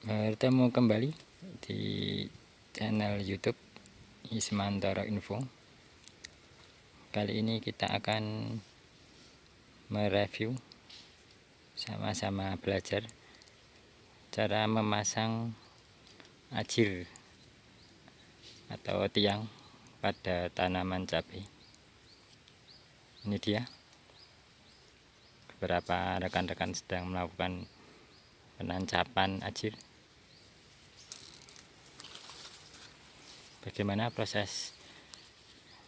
bertemu kembali di channel YouTube ismantoro Info. Kali ini kita akan mereview sama-sama belajar cara memasang ajir atau tiang pada tanaman cabai. Ini dia. Beberapa rekan-rekan sedang melakukan penancapan ajir. bagaimana proses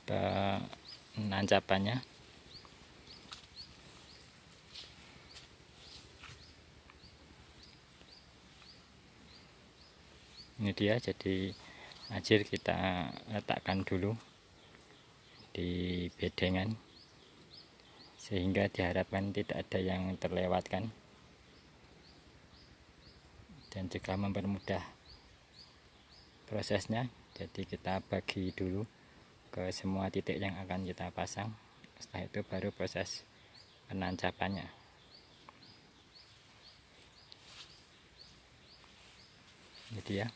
penancapannya ini dia jadi ajir kita letakkan dulu di bedengan sehingga diharapkan tidak ada yang terlewatkan dan juga mempermudah prosesnya jadi kita bagi dulu ke semua titik yang akan kita pasang setelah itu baru proses penancapannya jadi ya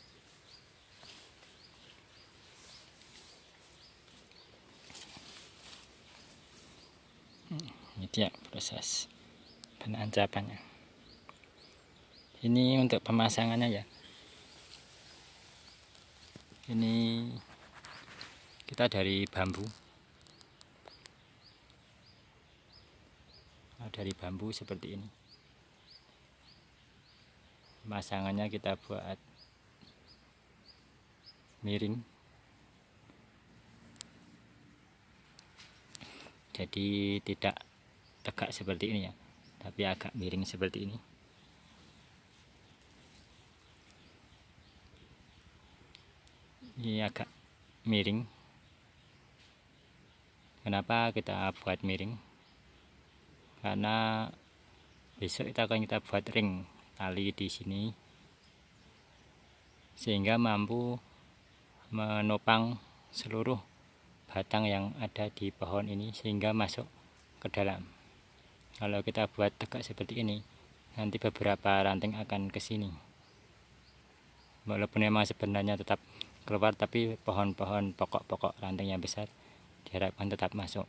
ini dia proses penancapannya ini untuk pemasangannya ya ini kita dari bambu nah, dari bambu seperti ini masangannya kita buat miring jadi tidak tegak seperti ini ya tapi agak miring seperti ini ini iya, agak miring kenapa kita buat miring karena besok kita akan kita buat ring tali di sini sehingga mampu menopang seluruh batang yang ada di pohon ini sehingga masuk ke dalam kalau kita buat tegak seperti ini nanti beberapa ranting akan ke sini walaupun memang sebenarnya tetap keluar tapi pohon-pohon pokok-pokok ranting yang besar diharapkan tetap masuk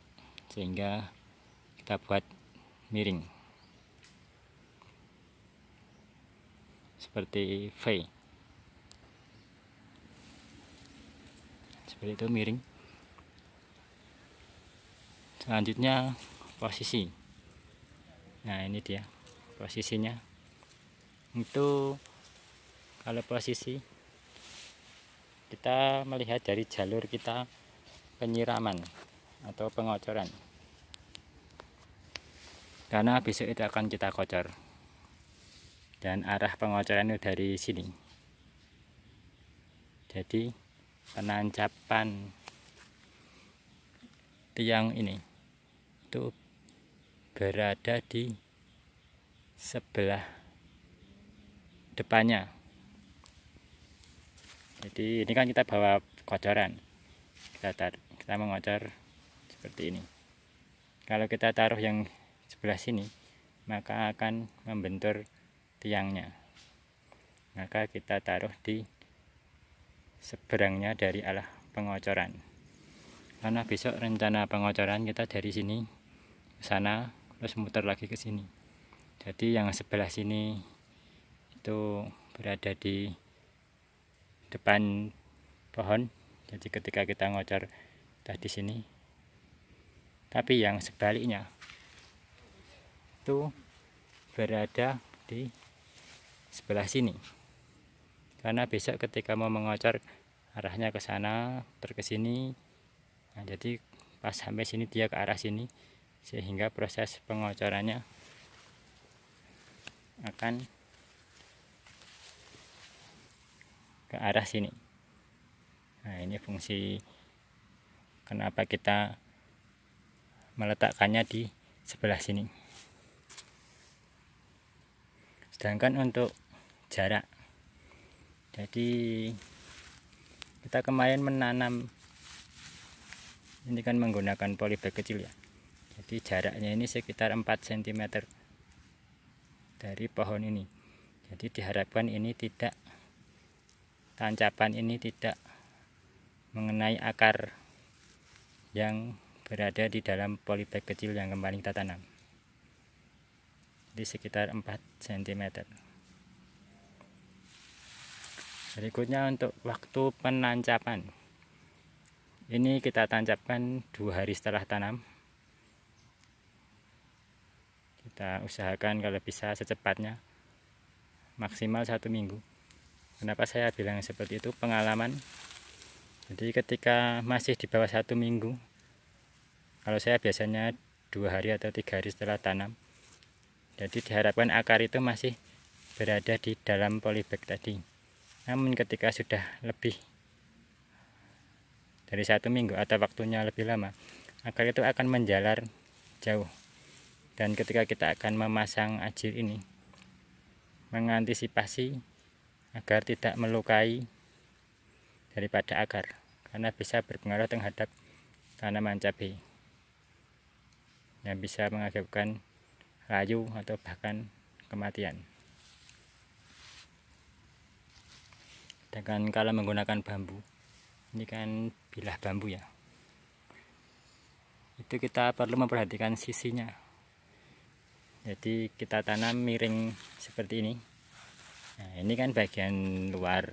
sehingga kita buat miring seperti V seperti itu miring selanjutnya posisi nah ini dia posisinya itu kalau posisi kita melihat dari jalur kita penyiraman atau pengocoran karena besok itu akan kita kocor dan arah pengocoran itu dari sini jadi penancapan tiang ini itu berada di sebelah depannya jadi ini kan kita bawa kocoran kita taruh kita mengocor seperti ini kalau kita taruh yang sebelah sini maka akan membentur tiangnya maka kita taruh di seberangnya dari alah pengocoran karena besok rencana pengocoran kita dari sini ke sana terus muter lagi ke sini jadi yang sebelah sini itu berada di depan pohon jadi ketika kita ngocor tadi sini tapi yang sebaliknya itu berada di sebelah sini karena besok ketika mau mengocor arahnya ke sana terkesini, sini nah, jadi pas sampai sini dia ke arah sini sehingga proses pengocorannya akan ke arah sini nah ini fungsi kenapa kita meletakkannya di sebelah sini sedangkan untuk jarak jadi kita kemarin menanam ini kan menggunakan polybag kecil ya jadi jaraknya ini sekitar 4 cm dari pohon ini jadi diharapkan ini tidak tancapan ini tidak mengenai akar yang berada di dalam polybag kecil yang kemarin kita tanam di sekitar 4 cm berikutnya untuk waktu penancapan ini kita tancapkan dua hari setelah tanam kita usahakan kalau bisa secepatnya maksimal satu minggu Kenapa saya bilang seperti itu? Pengalaman. Jadi ketika masih di bawah satu minggu, kalau saya biasanya dua hari atau tiga hari setelah tanam, jadi diharapkan akar itu masih berada di dalam polybag tadi. Namun ketika sudah lebih dari satu minggu atau waktunya lebih lama, akar itu akan menjalar jauh. Dan ketika kita akan memasang ajil ini, mengantisipasi agar tidak melukai daripada akar karena bisa berpengaruh terhadap tanaman cabai yang bisa mengakibatkan layu atau bahkan kematian Dengan kan kalau menggunakan bambu ini kan bilah bambu ya itu kita perlu memperhatikan sisinya jadi kita tanam miring seperti ini nah ini kan bagian luar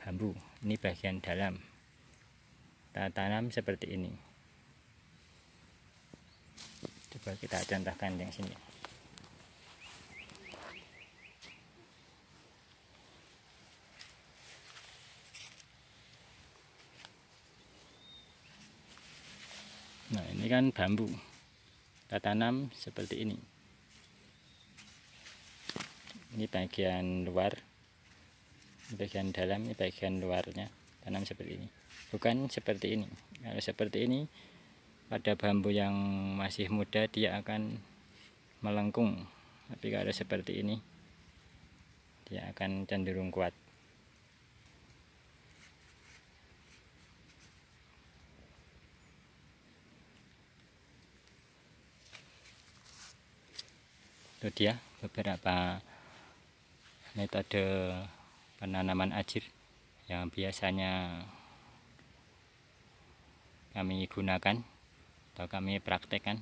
bambu ini bagian dalam kita tanam seperti ini coba kita contohkan yang sini Nah ini kan bambu Kita tanam seperti ini ini bagian luar ini bagian dalam ini bagian luarnya tanam seperti ini bukan seperti ini kalau seperti ini pada bambu yang masih muda dia akan melengkung tapi kalau seperti ini dia akan cenderung kuat itu dia beberapa metode penanaman ajir yang biasanya kami gunakan atau kami praktekkan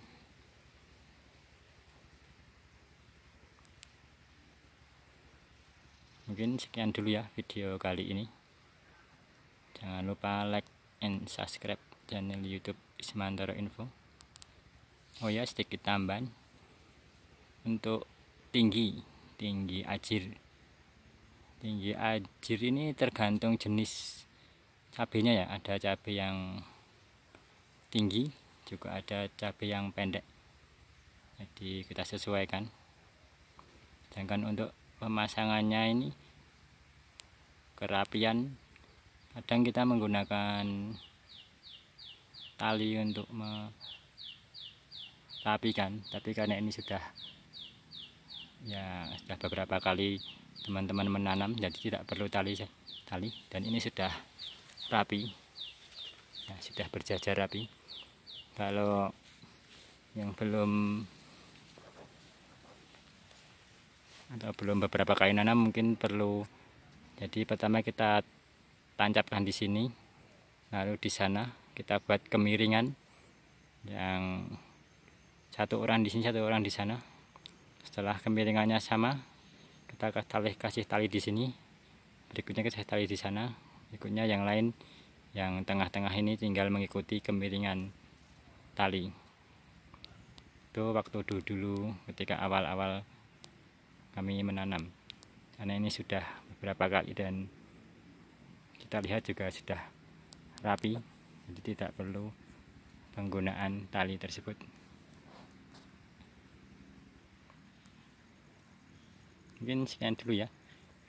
mungkin sekian dulu ya video kali ini jangan lupa like and subscribe channel youtube Ismantoro Info oh ya sedikit tambahan untuk tinggi tinggi ajir tinggi ajir ini tergantung jenis cabenya ya ada cabai yang tinggi juga ada cabai yang pendek jadi kita sesuaikan sedangkan untuk pemasangannya ini kerapian kadang kita menggunakan tali untuk merapikan tapi karena ini sudah ya sudah beberapa kali teman-teman menanam jadi tidak perlu tali tali dan ini sudah rapi ya, sudah berjajar rapi kalau yang belum atau belum beberapa kali nanam mungkin perlu jadi pertama kita tancapkan di sini lalu di sana kita buat kemiringan yang satu orang di sini satu orang di sana setelah kemiringannya sama kita kasih, kasih tali di sini berikutnya kita kasih tali di sana berikutnya yang lain yang tengah-tengah ini tinggal mengikuti kemiringan tali itu waktu dulu, dulu ketika awal-awal kami menanam karena ini sudah beberapa kali dan kita lihat juga sudah rapi jadi tidak perlu penggunaan tali tersebut mungkin sekian dulu ya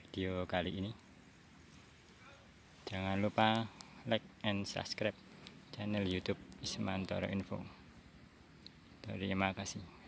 video kali ini jangan lupa like and subscribe channel youtube Ismantoro Info terima kasih